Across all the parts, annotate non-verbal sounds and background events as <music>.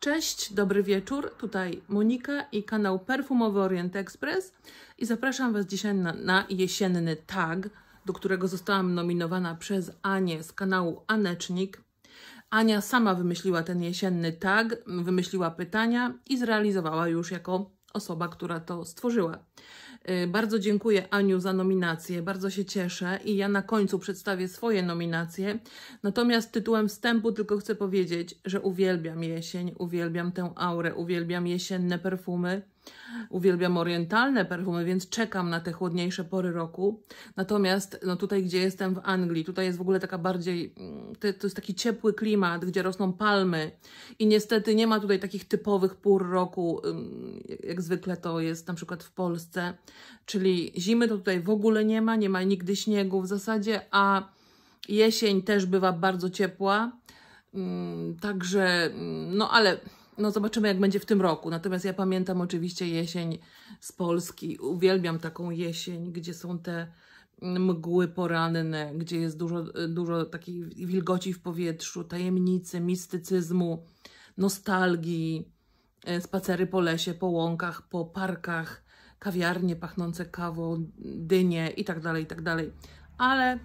Cześć, dobry wieczór. Tutaj Monika i kanał Perfumowy Orient Express i zapraszam Was dzisiaj na, na, jesienny tag, do którego zostałam nominowana przez Anię z kanału Anecznik. Ania sama wymyśliła ten jesienny tag, wymyśliła pytania i zrealizowała już jako osoba, która to stworzyła. Y, bardzo dziękuję Aniu za nominację, bardzo się cieszę i ja na końcu przedstawię swoje nominacje. Natomiast tytułem wstępu tylko chcę powiedzieć, że uwielbiam jesień, uwielbiam tę aurę, uwielbiam jesienne perfumy. Uwielbiam orientalne perfumy, więc czekam na te chłodniejsze pory roku. Natomiast no tutaj, gdzie jestem w Anglii, tutaj jest w ogóle taka bardziej, mm, to jest taki ciepły klimat, gdzie rosną palmy i niestety nie ma tutaj takich typowych pór roku, jak zwykle to jest na przykład w Polsce, czyli zimy to tutaj w ogóle nie ma, nie ma nigdy śniegu w zasadzie, a jesień też bywa bardzo ciepła, także no ale no zobaczymy jak będzie w tym roku. Natomiast ja pamiętam oczywiście jesień z Polski. Uwielbiam taką jesień, gdzie są te mgły poranne, gdzie jest dużo, dużo takiej wilgoci w powietrzu, tajemnicy, mistycyzmu, nostalgii, e, spacery po lesie, po łąkach, po parkach, kawiarnie pachnące kawą, dynie tak itd. Tak Ale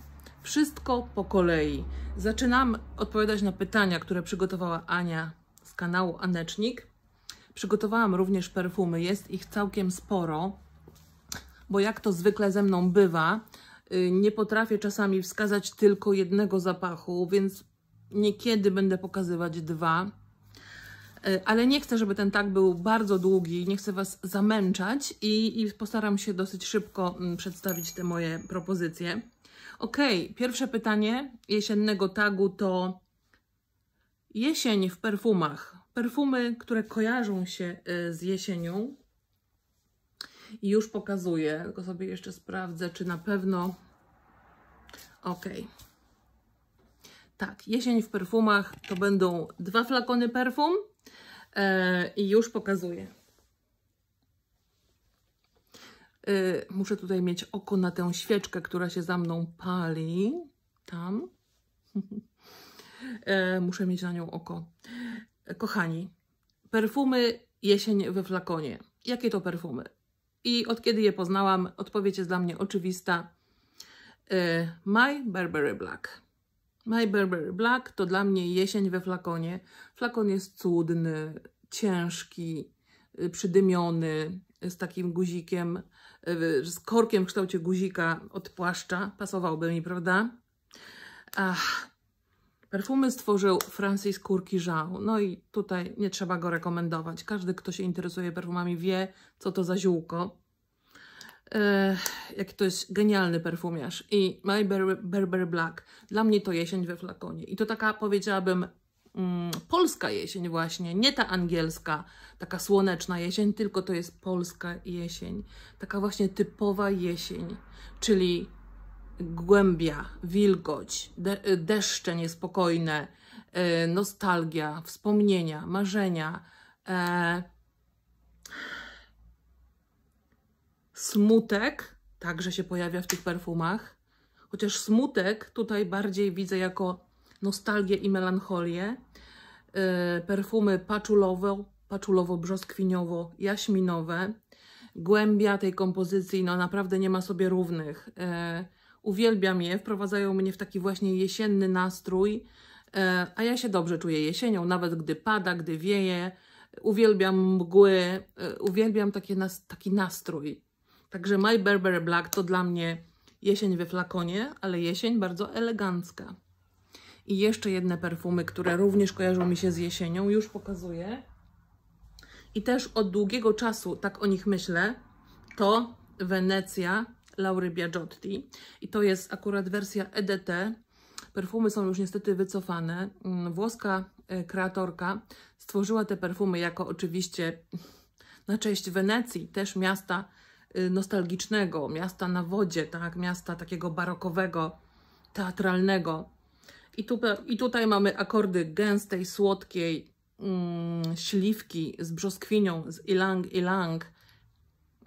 wszystko po kolei. Zaczynam odpowiadać na pytania, które przygotowała Ania kanału Anecznik. Przygotowałam również perfumy, jest ich całkiem sporo, bo jak to zwykle ze mną bywa, y, nie potrafię czasami wskazać tylko jednego zapachu, więc niekiedy będę pokazywać dwa. Y, ale nie chcę, żeby ten tak był bardzo długi, nie chcę Was zamęczać i, i postaram się dosyć szybko mm, przedstawić te moje propozycje. Ok, pierwsze pytanie jesiennego tagu to Jesień w perfumach. Perfumy, które kojarzą się y, z jesienią. I już pokazuję, tylko sobie jeszcze sprawdzę, czy na pewno... Ok. Tak, jesień w perfumach to będą dwa flakony perfum. E, I już pokazuję. Y, muszę tutaj mieć oko na tę świeczkę, która się za mną pali. Tam. <laughs> E, muszę mieć na nią oko. E, kochani, perfumy jesień we flakonie. Jakie to perfumy? I od kiedy je poznałam, odpowiedź jest dla mnie oczywista. E, My Burberry Black. My Burberry Black to dla mnie jesień we flakonie. Flakon jest cudny, ciężki, y, przydymiony, y, z takim guzikiem, y, z korkiem w kształcie guzika od płaszcza. Pasowałby mi, prawda? Ach, Perfumy stworzył Francis Courquijau. No i tutaj nie trzeba go rekomendować. Każdy, kto się interesuje perfumami, wie, co to za ziółko. E, jaki to jest genialny perfumiarz. I My Berber Black. Dla mnie to jesień we flakonie. I to taka, powiedziałabym, mm, polska jesień właśnie. Nie ta angielska, taka słoneczna jesień, tylko to jest polska jesień. Taka właśnie typowa jesień. Czyli głębia, wilgoć, deszcze niespokojne, e, nostalgia, wspomnienia, marzenia, e, smutek także się pojawia w tych perfumach. Chociaż smutek tutaj bardziej widzę jako nostalgię i melancholię. E, perfumy paczulowe, paczulowo-brzoskwiniowo, jaśminowe. Głębia tej kompozycji no naprawdę nie ma sobie równych. Uwielbiam je, wprowadzają mnie w taki właśnie jesienny nastrój, e, a ja się dobrze czuję jesienią, nawet gdy pada, gdy wieje. Uwielbiam mgły, e, uwielbiam takie nas, taki nastrój. Także My Burberry Black to dla mnie jesień we flakonie, ale jesień bardzo elegancka. I jeszcze jedne perfumy, które również kojarzą mi się z jesienią, już pokazuję. I też od długiego czasu tak o nich myślę, to Wenecja Laury Biagiotti i to jest akurat wersja EDT. Perfumy są już niestety wycofane. Mm, włoska e, kreatorka stworzyła te perfumy jako oczywiście <laughs> na cześć Wenecji, też miasta y, nostalgicznego, miasta na wodzie, tak, miasta takiego barokowego, teatralnego. I, tu, i tutaj mamy akordy gęstej, słodkiej, mm, śliwki z brzoskwinią, z ilang ilang.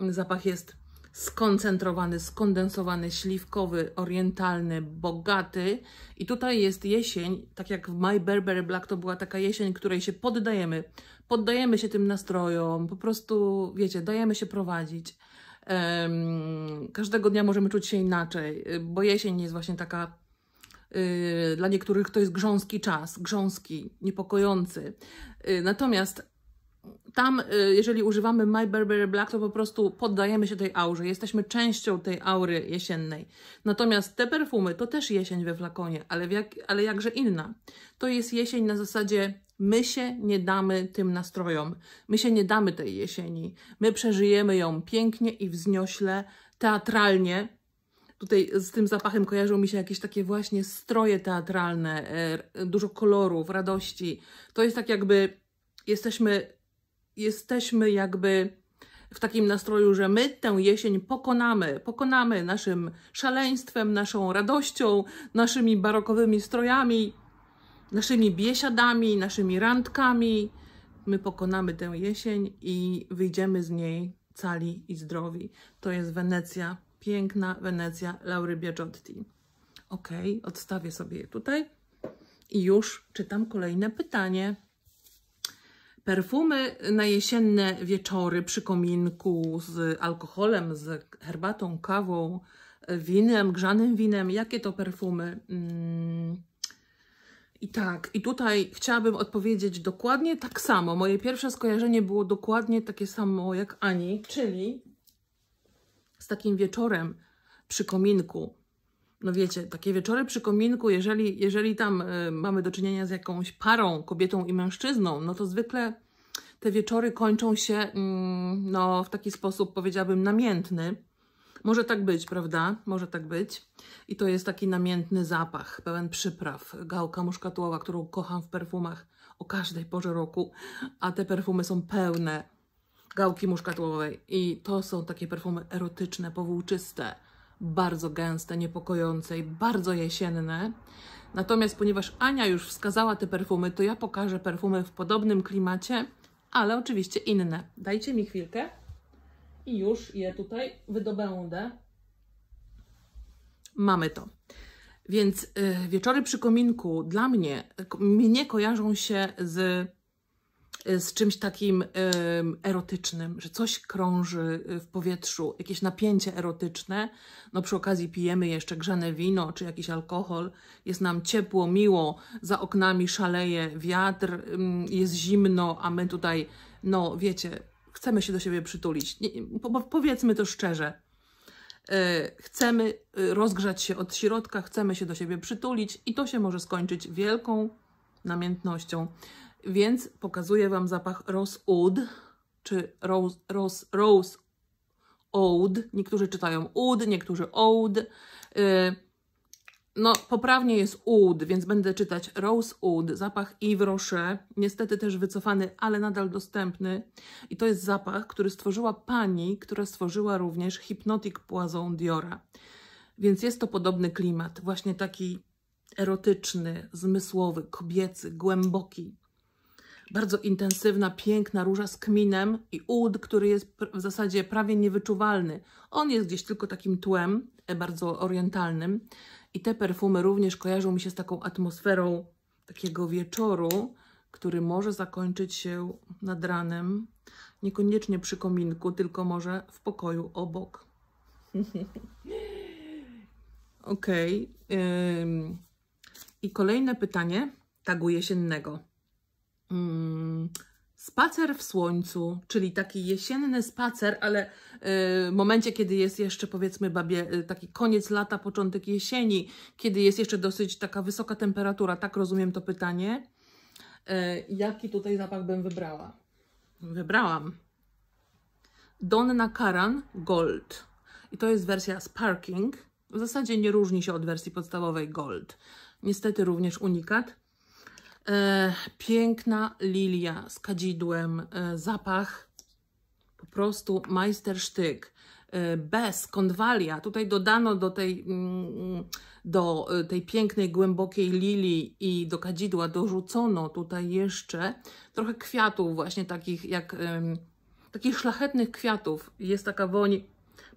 Zapach jest skoncentrowany, skondensowany, śliwkowy, orientalny, bogaty. I tutaj jest jesień, tak jak w My Berber Black to była taka jesień, której się poddajemy. Poddajemy się tym nastrojom, po prostu, wiecie, dajemy się prowadzić. Um, każdego dnia możemy czuć się inaczej, bo jesień jest właśnie taka y, dla niektórych to jest grząski czas, grząski, niepokojący. Y, natomiast tam, y, jeżeli używamy My Burberry Black, to po prostu poddajemy się tej aurze, jesteśmy częścią tej aury jesiennej. Natomiast te perfumy to też jesień we flakonie, ale, jak, ale jakże inna. To jest jesień na zasadzie my się nie damy tym nastrojom, my się nie damy tej jesieni. My przeżyjemy ją pięknie i wzniośle, teatralnie, tutaj z tym zapachem kojarzą mi się jakieś takie właśnie stroje teatralne, e, dużo kolorów, radości. To jest tak jakby jesteśmy jesteśmy jakby w takim nastroju, że my tę jesień pokonamy. Pokonamy naszym szaleństwem, naszą radością, naszymi barokowymi strojami, naszymi biesiadami, naszymi randkami. My pokonamy tę jesień i wyjdziemy z niej cali i zdrowi. To jest Wenecja, piękna Wenecja Laury Biagiotti. Ok, odstawię sobie je tutaj i już czytam kolejne pytanie. Perfumy na jesienne wieczory przy kominku z alkoholem, z herbatą, kawą, winem, grzanym winem. Jakie to perfumy? Mm. I tak, i tutaj chciałabym odpowiedzieć dokładnie tak samo. Moje pierwsze skojarzenie było dokładnie takie samo jak Ani, czyli z takim wieczorem przy kominku, no wiecie, takie wieczory przy kominku, jeżeli, jeżeli tam y, mamy do czynienia z jakąś parą, kobietą i mężczyzną, no to zwykle te wieczory kończą się mm, no, w taki sposób, powiedziałabym, namiętny. Może tak być, prawda? Może tak być. I to jest taki namiętny zapach, pełen przypraw. Gałka muszkatułowa, którą kocham w perfumach o każdej porze roku, a te perfumy są pełne gałki muszkatłowej. I to są takie perfumy erotyczne, powłóczyste, bardzo gęste, niepokojące i bardzo jesienne. Natomiast ponieważ Ania już wskazała te perfumy, to ja pokażę perfumy w podobnym klimacie, ale oczywiście inne. Dajcie mi chwilkę i już je tutaj wydobędę. Mamy to. Więc y, wieczory przy kominku dla mnie, y, mnie kojarzą się z Y, z czymś takim erotycznym, że coś krąży y, w powietrzu, jakieś napięcie erotyczne. No przy okazji pijemy jeszcze grzane wino czy jakiś alkohol, jest nam ciepło, miło, za oknami szaleje wiatr, jest zimno, a my tutaj, no wiecie, chcemy się do siebie przytulić. Nie, po, powiedzmy to szczerze. Y, chcemy rozgrzać się od środka, chcemy się do siebie przytulić, i to się może skończyć wielką namiętnością. Więc pokazuję Wam zapach Rose Oud, czy Rose, Rose, Rose Oud. Niektórzy czytają Oud, niektórzy Oud. Y, no, poprawnie jest Oud, więc będę czytać Rose Oud, zapach Yves Rocher, niestety też wycofany, ale nadal dostępny. I to jest zapach, który stworzyła pani, która stworzyła również Hypnotic Poison Diora. Więc jest to podobny klimat, właśnie taki erotyczny, zmysłowy, kobiecy, głęboki bardzo intensywna, piękna róża z kminem i ud, który jest w zasadzie prawie niewyczuwalny. On jest gdzieś tylko takim tłem, e, bardzo orientalnym. I te perfumy również kojarzą mi się z taką atmosferą takiego wieczoru, który może zakończyć się nad ranem, niekoniecznie przy kominku, tylko może w pokoju obok. <laughs> ok. I kolejne pytanie tagu jesiennego. Mm, spacer w słońcu, czyli taki jesienny spacer, ale w y, momencie, kiedy jest jeszcze powiedzmy babie, y, taki koniec lata, początek jesieni, kiedy jest jeszcze dosyć taka wysoka temperatura, tak rozumiem to pytanie. Y, jaki tutaj zapach bym wybrała? Wybrałam Donna Karan Gold. I to jest wersja Sparking. W zasadzie nie różni się od wersji podstawowej Gold. Niestety również unikat. E, piękna lilia z kadzidłem, e, zapach po prostu majstersztyk. E, bez, konwalia, tutaj dodano do tej, mm, do tej pięknej, głębokiej lilii i do kadzidła dorzucono tutaj jeszcze trochę kwiatów właśnie takich jak, takich szlachetnych kwiatów. Jest taka woń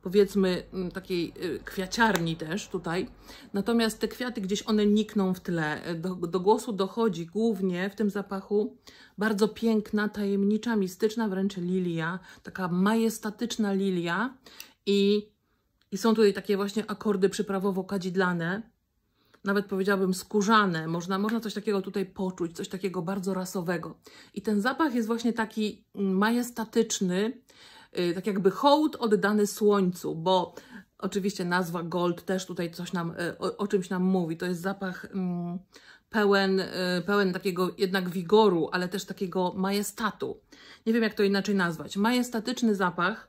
powiedzmy mm, takiej y, kwiaciarni też tutaj. Natomiast te kwiaty gdzieś one nikną w tle. E, do, do głosu dochodzi głównie w tym zapachu bardzo piękna, tajemnicza, mistyczna wręcz lilia, taka majestatyczna lilia i, i są tutaj takie właśnie akordy przyprawowo-kadzidlane, nawet powiedziałabym skórzane, można, można coś takiego tutaj poczuć, coś takiego bardzo rasowego. I ten zapach jest właśnie taki mm, majestatyczny, Y, tak jakby hołd oddany słońcu, bo oczywiście nazwa gold też tutaj coś nam, y, o, czymś nam mówi. To jest zapach mm, pełen, y, pełen takiego jednak wigoru, ale też takiego majestatu. Nie wiem, jak to inaczej nazwać. Majestatyczny zapach,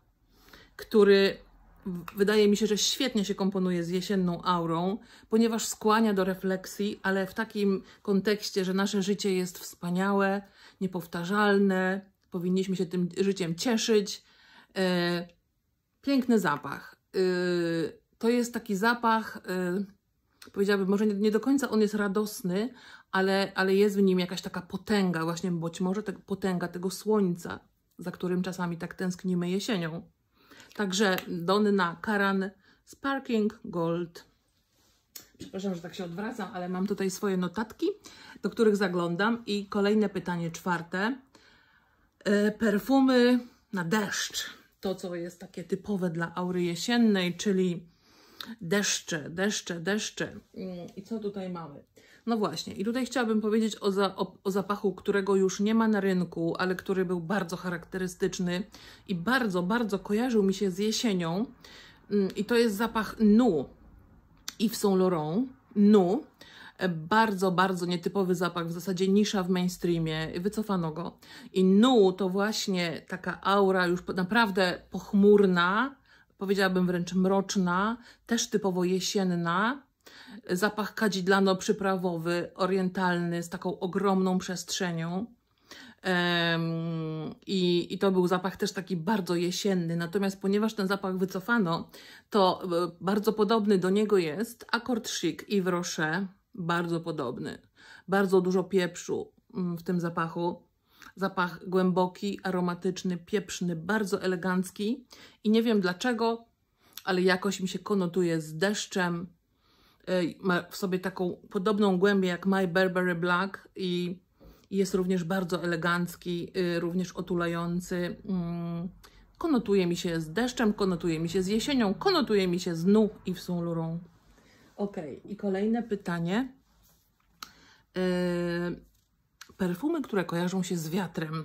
który wydaje mi się, że świetnie się komponuje z jesienną aurą, ponieważ skłania do refleksji, ale w takim kontekście, że nasze życie jest wspaniałe, niepowtarzalne, powinniśmy się tym życiem cieszyć, E, piękny zapach. E, to jest taki zapach, e, powiedziałabym, może nie, nie, do końca on jest radosny, ale, ale jest w nim jakaś taka potęga, właśnie być może te, tak, potęga tego słońca, za którym czasami tak tęsknimy jesienią. Także Donna Karan Sparking Gold. Przepraszam, że tak się odwracam, ale mam tutaj swoje notatki, do których zaglądam. I kolejne pytanie, czwarte. E, perfumy na deszcz to, co jest takie typowe dla aury jesiennej, czyli deszcze, deszcze, deszcze. Mm, I co tutaj mamy? No właśnie, i tutaj chciałabym powiedzieć o, za, o, o, zapachu, którego już nie ma na rynku, ale który był bardzo charakterystyczny i bardzo, bardzo kojarzył mi się z jesienią. Mm, I to jest zapach Nu i w Saint Laurent. Nu bardzo, bardzo nietypowy zapach, w zasadzie nisza w mainstreamie, wycofano go. I Nu to właśnie taka aura już naprawdę pochmurna, powiedziałabym wręcz mroczna, też typowo jesienna, zapach kadzidlano-przyprawowy, orientalny, z taką ogromną przestrzenią. Um, i, I to był zapach też taki bardzo jesienny. Natomiast ponieważ ten zapach wycofano, to e, bardzo podobny do niego jest akord chic i Rocher, bardzo podobny. Bardzo dużo pieprzu mm, w tym zapachu. Zapach głęboki, aromatyczny, pieprzny, bardzo elegancki i nie wiem dlaczego, ale jakoś mi się konotuje z deszczem. Y, ma w sobie taką podobną głębię jak My Burberry Black i jest również bardzo elegancki, y, również otulający. Mm, konotuje mi się z deszczem, konotuje mi się z jesienią, konotuje mi się z nu i w sunlurą. Ok, i kolejne pytanie. Yy, perfumy, które kojarzą się z wiatrem.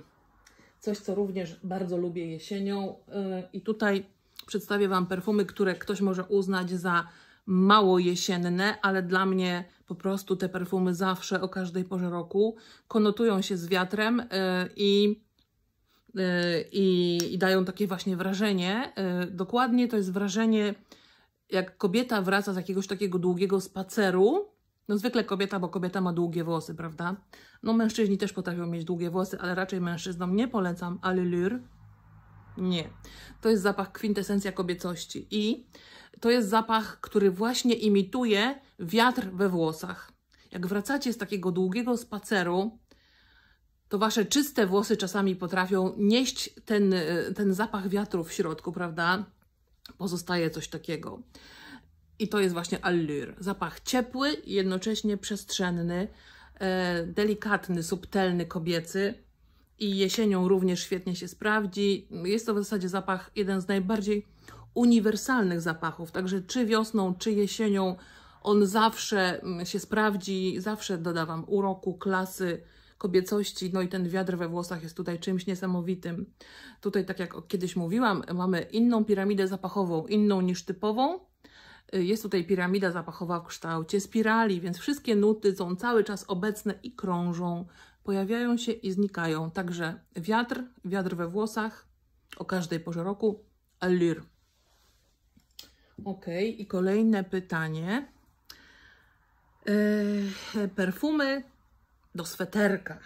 Coś, co również bardzo lubię jesienią. Yy, I tutaj przedstawię Wam perfumy, które ktoś może uznać za mało jesienne, ale dla mnie po prostu te perfumy zawsze o każdej porze roku konotują się z wiatrem yy, i i, i, dają takie właśnie wrażenie. Dokładnie to jest wrażenie jak kobieta wraca z jakiegoś takiego długiego spaceru, no zwykle kobieta, bo kobieta ma długie włosy, prawda? No mężczyźni też potrafią mieć długie włosy, ale raczej mężczyznom nie polecam allure. Nie. To jest zapach kwintesencja kobiecości i to jest zapach, który właśnie imituje wiatr we włosach. Jak wracacie z takiego długiego spaceru, to wasze czyste włosy czasami potrafią nieść ten, ten zapach wiatru w środku, prawda? pozostaje coś takiego. I to jest właśnie allure. Zapach ciepły jednocześnie przestrzenny, e, delikatny, subtelny, kobiecy i jesienią również świetnie się sprawdzi. Jest to w zasadzie zapach jeden z najbardziej uniwersalnych zapachów, także czy wiosną, czy jesienią on zawsze mm, się sprawdzi, zawsze doda Wam uroku, klasy, kobiecości, no i ten wiatr we włosach jest tutaj czymś niesamowitym. Tutaj, tak jak kiedyś mówiłam, mamy inną piramidę zapachową, inną niż typową. Y, jest tutaj piramida zapachowa w kształcie spirali, więc wszystkie nuty są cały czas obecne i krążą, pojawiają się i znikają. Także wiatr, wiatr we włosach o każdej porze roku, allure. Ok, i kolejne pytanie. Y, perfumy do sweterka?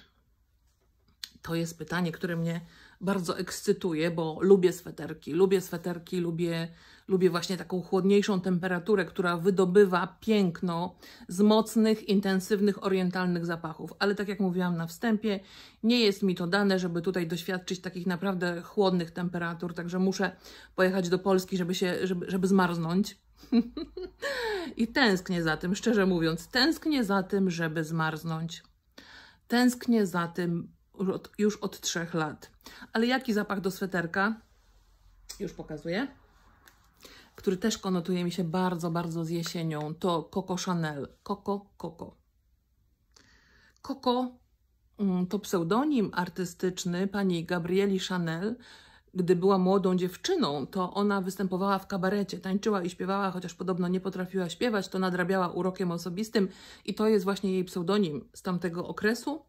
To jest pytanie, które mnie bardzo ekscytuje, bo lubię sweterki, lubię sweterki, lubię, lubię właśnie taką chłodniejszą temperaturę, która wydobywa piękno z mocnych, intensywnych, orientalnych zapachów. Ale tak jak mówiłam na wstępie, nie jest mi to dane, żeby tutaj doświadczyć takich naprawdę chłodnych temperatur, także muszę pojechać do Polski, żeby, się, żeby, żeby zmarznąć. <laughs> I tęsknię za tym, szczerze mówiąc, tęsknię za tym, żeby zmarznąć. Tęsknię za tym już od trzech lat. Ale jaki zapach do sweterka? Już pokazuję. Który też konotuje mi się bardzo, bardzo z jesienią. To Coco Chanel. Coco, Coco. Coco mm, to pseudonim artystyczny pani Gabrieli Chanel, gdy była młodą dziewczyną, to ona występowała w kabarecie, tańczyła i śpiewała, chociaż podobno nie potrafiła śpiewać, to nadrabiała urokiem osobistym i to jest właśnie jej pseudonim z tamtego okresu.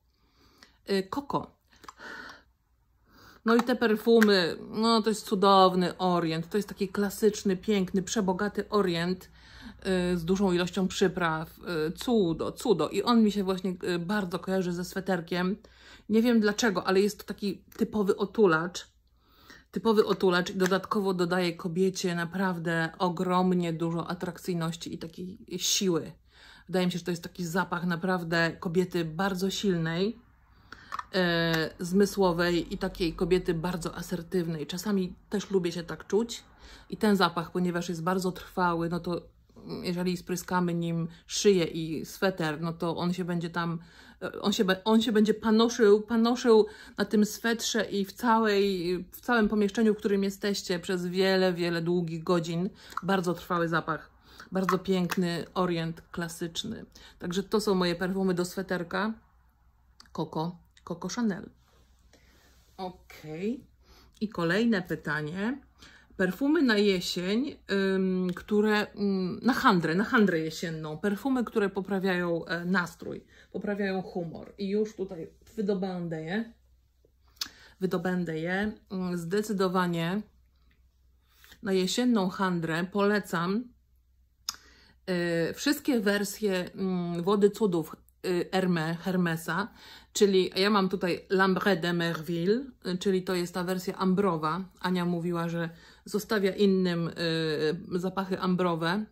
Y, Koko. No i te perfumy, no to jest cudowny orient, to jest taki klasyczny, piękny, przebogaty orient y, z dużą ilością przypraw, y, cudo, cudo i on mi się właśnie bardzo kojarzy ze sweterkiem. Nie wiem dlaczego, ale jest to taki typowy otulacz typowy otulacz i dodatkowo dodaje kobiecie naprawdę ogromnie dużo atrakcyjności i takiej siły. Wydaje mi się, że to jest taki zapach naprawdę kobiety bardzo silnej, e, zmysłowej i takiej kobiety bardzo asertywnej. Czasami też lubię się tak czuć i ten zapach, ponieważ jest bardzo trwały, no to mm, jeżeli spryskamy nim szyję i sweter, no to on się będzie tam E, on się, on się będzie panoszył, panoszył na tym swetrze i w, całej, w całym pomieszczeniu, w którym jesteście przez wiele, wiele długich godzin. Bardzo trwały zapach. Bardzo piękny orient klasyczny. Także to są moje perfumy do sweterka. Coco, Coco Chanel. Okej. Okay. I kolejne pytanie. Perfumy na jesień, które na handrę, na handrę jesienną, perfumy, które poprawiają e, nastrój, poprawiają humor. I już tutaj wydobędę je. Wydobędę je. Mm, zdecydowanie na jesienną handrę polecam e, wszystkie wersje mm, wody cudów Y, Hermes, Hermesa, czyli ja mam tutaj Lambre de Merville, y, czyli to jest ta wersja ambrowa. Ania mówiła, że zostawia innym y, zapachy ambrowe,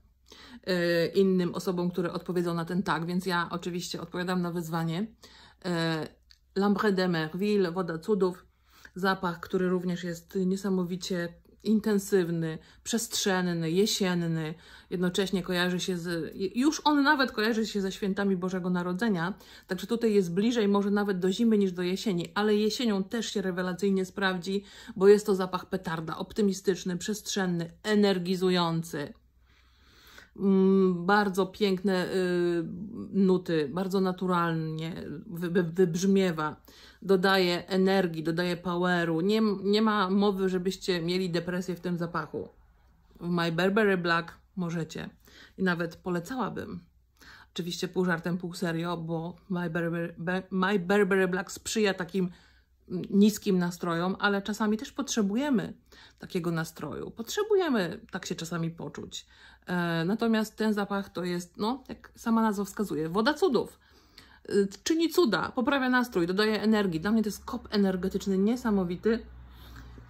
innym osobom, które odpowiedzą na ten tak, więc ja oczywiście odpowiadam na wyzwanie. Lambre de Merville, woda cudów, zapach, który również jest niesamowicie intensywny, przestrzenny, jesienny, jednocześnie kojarzy się z, już on nawet kojarzy się ze świętami Bożego Narodzenia, także tutaj jest bliżej może nawet do zimy niż do jesieni, ale jesienią też się rewelacyjnie sprawdzi, bo jest to zapach petarda, optymistyczny, przestrzenny, energizujący. Mm, bardzo piękne y, nuty, bardzo naturalnie wybrzmiewa, dodaje energii, dodaje poweru. Nie, nie ma mowy, żebyście mieli depresję w tym zapachu. W My Burberry Black możecie i nawet polecałabym. Oczywiście pół żartem, pół serio, bo My Burberry, My Burberry Black sprzyja takim niskim nastrojom, ale czasami też potrzebujemy takiego nastroju. Potrzebujemy tak się czasami poczuć. E, natomiast ten zapach to jest, no, jak sama nazwa wskazuje, woda cudów. E, czyni cuda, poprawia nastrój, dodaje energii. Dla mnie to jest kop energetyczny niesamowity.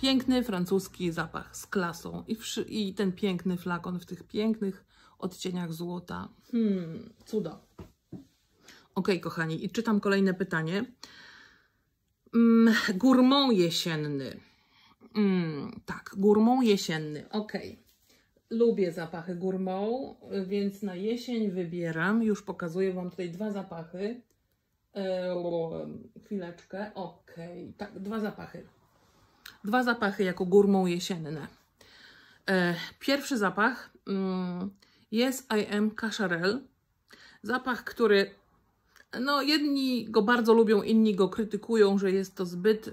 Piękny francuski zapach z klasą i, i ten piękny flakon w tych pięknych odcieniach złota. Hmm, cuda. Ok, kochani, i czytam kolejne pytanie. Mm, gurmą jesienny. Mm, tak, gurmą jesienny, ok. Lubię zapachy gurmą, więc na jesień wybieram. Już pokazuję Wam tutaj dwa zapachy. Eee, chwileczkę, ok. Tak, dwa zapachy. Dwa zapachy jako gurmą jesienne. Eee, pierwszy zapach mm, jest I Am Cacharel. Zapach, który no, jedni go bardzo lubią, inni go krytykują, że jest to zbyt y,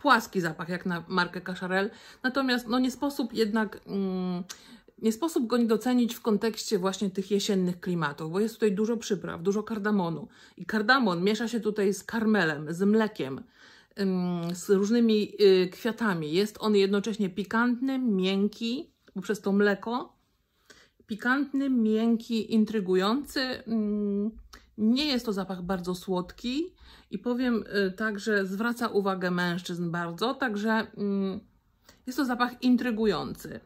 płaski zapach, jak na markę Cacharel. Natomiast no, nie sposób jednak... Y, nie sposób go nie docenić w kontekście właśnie tych jesiennych klimatów, bo jest tutaj dużo przypraw, dużo kardamonu. I kardamon miesza się tutaj z karmelem, z mlekiem, z różnymi y, kwiatami. Jest on jednocześnie pikantny, miękki, bo przez to mleko. Pikantny, miękki, intrygujący. Nie jest to zapach bardzo słodki i powiem y, tak, że zwraca uwagę mężczyzn bardzo, także mm, jest to zapach intrygujący,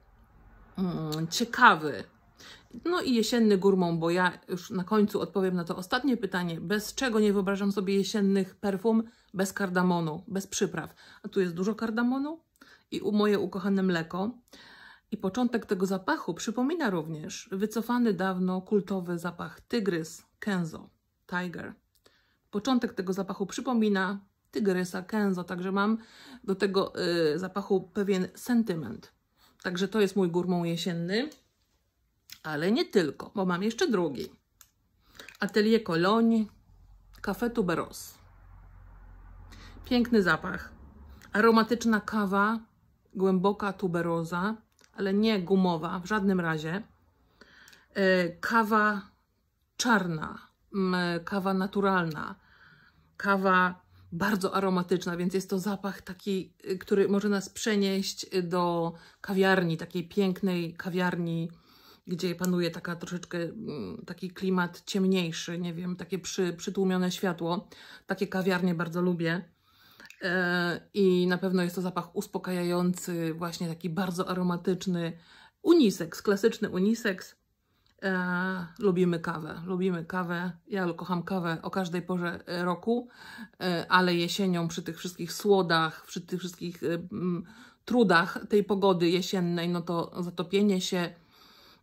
mm, ciekawy. No i jesienny gurmą, bo ja już na końcu odpowiem na to ostatnie pytanie. Bez czego nie wyobrażam sobie jesiennych perfum? Bez kardamonu, bez przypraw. A tu jest dużo kardamonu i u moje ukochane mleko. I początek tego zapachu przypomina również wycofany dawno kultowy zapach tygrys, kenzo. Tiger. Początek tego zapachu przypomina tygrysa, kęzo, także mam do tego y, zapachu pewien sentyment. Także to jest mój gurmą jesienny, ale nie tylko, bo mam jeszcze drugi. Atelier Cologne Café Tuberos. Piękny zapach. Aromatyczna kawa, głęboka tuberoza, ale nie gumowa w żadnym razie. Y, kawa czarna, Mm, kawa naturalna, kawa bardzo aromatyczna, więc jest to zapach taki, y, który może nas przenieść do kawiarni, takiej pięknej kawiarni, gdzie panuje taka troszeczkę mm, taki klimat ciemniejszy, nie wiem, takie przy, przytłumione światło. Takie kawiarnie bardzo lubię. E, I na pewno jest to zapach uspokajający, właśnie taki bardzo aromatyczny uniseks, klasyczny uniseks. E, lubimy kawę, lubimy kawę. Ja kocham kawę o każdej porze e, roku, e, ale jesienią przy tych wszystkich słodach, przy tych wszystkich e, m, trudach tej pogody jesiennej, no to zatopienie się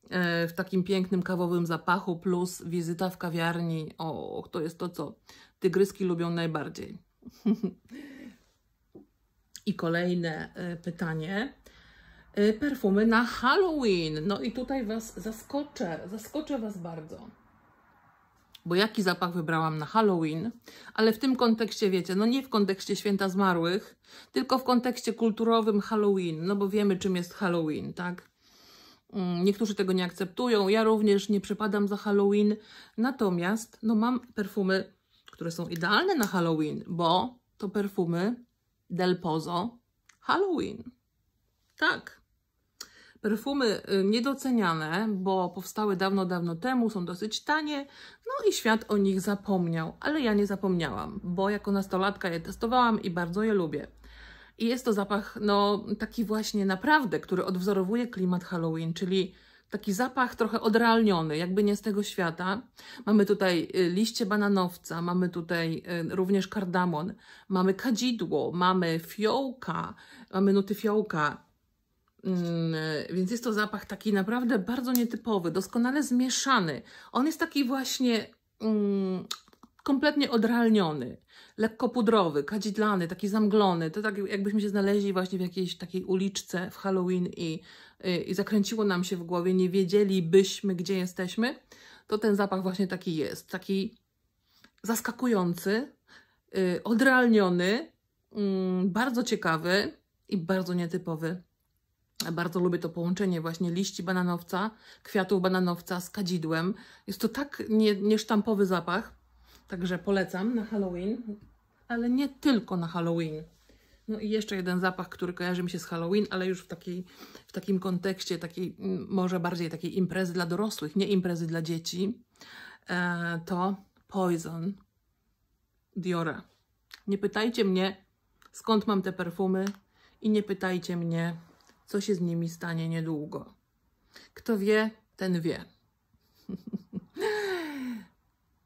e, w takim pięknym kawowym zapachu plus wizyta w kawiarni, o, to jest to, co tygryski lubią najbardziej. <laughs> I kolejne e, pytanie Y, perfumy na Halloween. No i tutaj Was zaskoczę, zaskoczę Was bardzo. Bo jaki zapach wybrałam na Halloween, ale w tym kontekście, wiecie, no nie w kontekście Święta Zmarłych, tylko w kontekście kulturowym Halloween, no bo wiemy czym jest Halloween, tak? Mm, niektórzy tego nie akceptują, ja również nie przepadam za Halloween, natomiast no mam perfumy, które są idealne na Halloween, bo to perfumy Del Pozo Halloween. Tak. Perfumy y, niedoceniane, bo powstały dawno, dawno temu, są dosyć tanie, no i świat o nich zapomniał, ale ja nie zapomniałam, bo jako nastolatka je testowałam i bardzo je lubię. I jest to zapach, no taki właśnie naprawdę, który odwzorowuje klimat Halloween, czyli taki zapach trochę odrealniony, jakby nie z tego świata. Mamy tutaj y, liście bananowca, mamy tutaj y, również kardamon, mamy kadzidło, mamy fiołka, mamy nuty fiołka, Mm, więc jest to zapach taki naprawdę bardzo nietypowy, doskonale zmieszany. On jest taki właśnie mm, kompletnie odralniony, lekko pudrowy, kadzidlany, taki zamglony. To tak jakbyśmy się znaleźli właśnie w jakiejś takiej uliczce w Halloween i, i, y, i zakręciło nam się w głowie, nie wiedzielibyśmy gdzie jesteśmy, to ten zapach właśnie taki jest. Taki zaskakujący, yy, odralniony, yy, mm, bardzo ciekawy i bardzo nietypowy. Bardzo lubię to połączenie właśnie liści bananowca, kwiatów bananowca z kadzidłem. Jest to tak nie, niesztampowy zapach, także polecam na Halloween, ale nie tylko na Halloween. No i jeszcze jeden zapach, który kojarzy mi się z Halloween, ale już w, takiej, w takim kontekście, takiej, może bardziej takiej imprezy dla dorosłych, nie imprezy dla dzieci, e, to Poison Diora. Nie pytajcie mnie, skąd mam te perfumy i nie pytajcie mnie, co się z nimi stanie niedługo. Kto wie, ten wie. <laughs>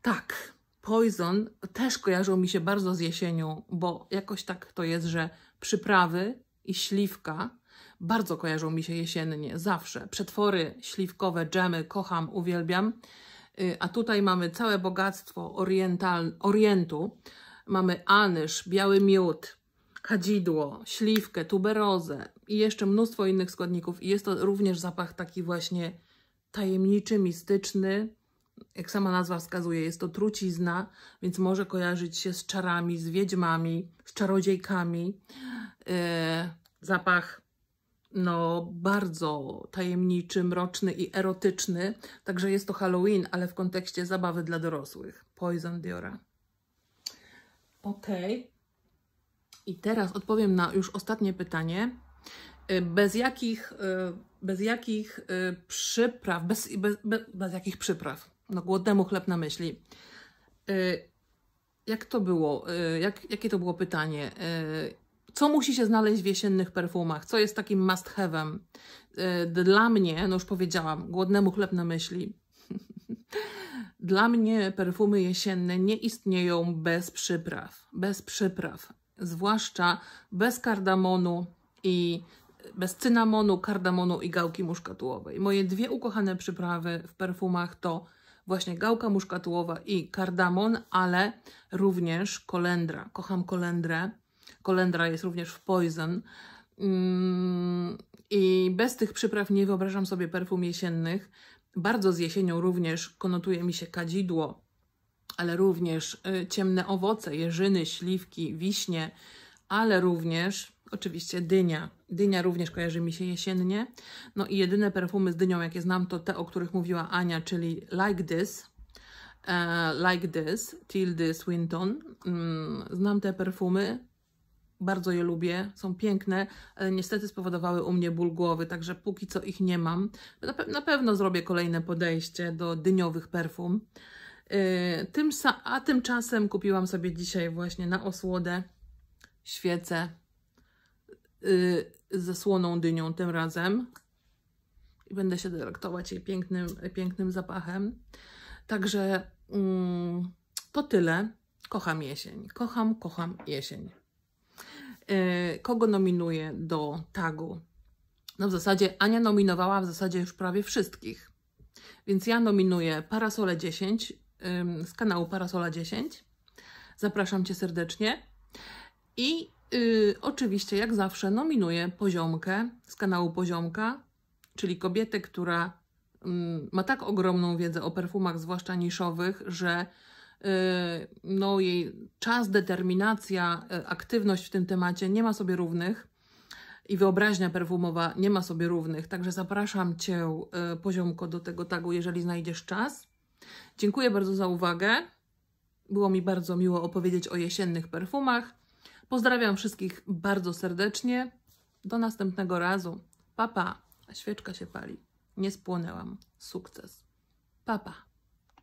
tak, Poison też kojarzą mi się bardzo z jesienią, bo jakoś tak to jest, że przyprawy i śliwka bardzo kojarzą mi się jesiennie, zawsze. Przetwory śliwkowe, dżemy, kocham, uwielbiam. Y, a tutaj mamy całe bogactwo oriental, orientu. Mamy anysz, biały miód, kadzidło, śliwkę, tuberozę i jeszcze mnóstwo innych składników. I jest to również zapach taki właśnie tajemniczy, mistyczny. Jak sama nazwa wskazuje, jest to trucizna, więc może kojarzyć się z czarami, z wiedźmami, z czarodziejkami. Yy, zapach no, bardzo tajemniczy, mroczny i erotyczny. Także jest to Halloween, ale w kontekście zabawy dla dorosłych. Poison Diora. Okej. Okay. I teraz odpowiem na już ostatnie pytanie. Y, bez jakich, y, bez jakich y, przypraw, bez, bez, bez, bez jakich przypraw? No głodnemu chleb na myśli. Jak to było? Jak, jakie to było pytanie? Co musi się znaleźć w jesiennych perfumach? Co jest takim must have? Dla mnie, no już powiedziałam, głodnemu chleb na myśli. <laughs> Dla mnie perfumy jesienne nie istnieją bez przypraw. Bez przypraw zwłaszcza bez kardamonu i bez cynamonu, kardamonu i gałki muszkatułowej. Moje dwie ukochane przyprawy w perfumach to właśnie gałka muszkatułowa i kardamon, ale również kolendra. Kocham kolendrę. Kolendra jest również w Poison. Mm, I bez tych przypraw nie wyobrażam sobie perfum jesiennych. Bardzo z jesienią również konotuje mi się kadzidło, ale również y, ciemne owoce, jeżyny, śliwki, wiśnie, ale również oczywiście dynia. Dynia również kojarzy mi się jesiennie. No i jedyne perfumy z dynią, jakie znam, to te, o których mówiła Ania, czyli Like This, uh, Like This, Tildy Swinton. Mm, znam te perfumy, bardzo je lubię, są piękne, ale niestety spowodowały u mnie ból głowy, także póki co ich nie mam. Na, pe na pewno zrobię kolejne podejście do dyniowych perfum. Y, tym, a tymczasem kupiłam sobie dzisiaj właśnie na osłodę świecę y, ze słoną dynią tym razem. I będę się delektować jej pięknym, pięknym zapachem. Także mm, to tyle. Kocham jesień. Kocham, kocham jesień. Y, kogo nominuję do tagu? No w zasadzie Ania nominowała w zasadzie już prawie wszystkich. Więc ja nominuję Parasole 10, z kanału Parasola 10. Zapraszam Cię serdecznie. I y, oczywiście, jak zawsze, nominuję poziomkę z kanału Poziomka, czyli kobietę, która ma tak ogromną wiedzę o perfumach, zwłaszcza niszowych, że y, no, jej czas, determinacja, y, aktywność w tym temacie nie ma sobie równych i wyobraźnia perfumowa nie ma sobie równych. Także zapraszam Cię, Poziomko, do tego tagu, jeżeli znajdziesz czas. Dziękuję bardzo za uwagę. Było mi bardzo miło opowiedzieć o jesiennych perfumach. Pozdrawiam wszystkich bardzo serdecznie. Do następnego razu. Papa, pa. świeczka się pali. Nie spłonęłam. Sukces. Papa. Pa.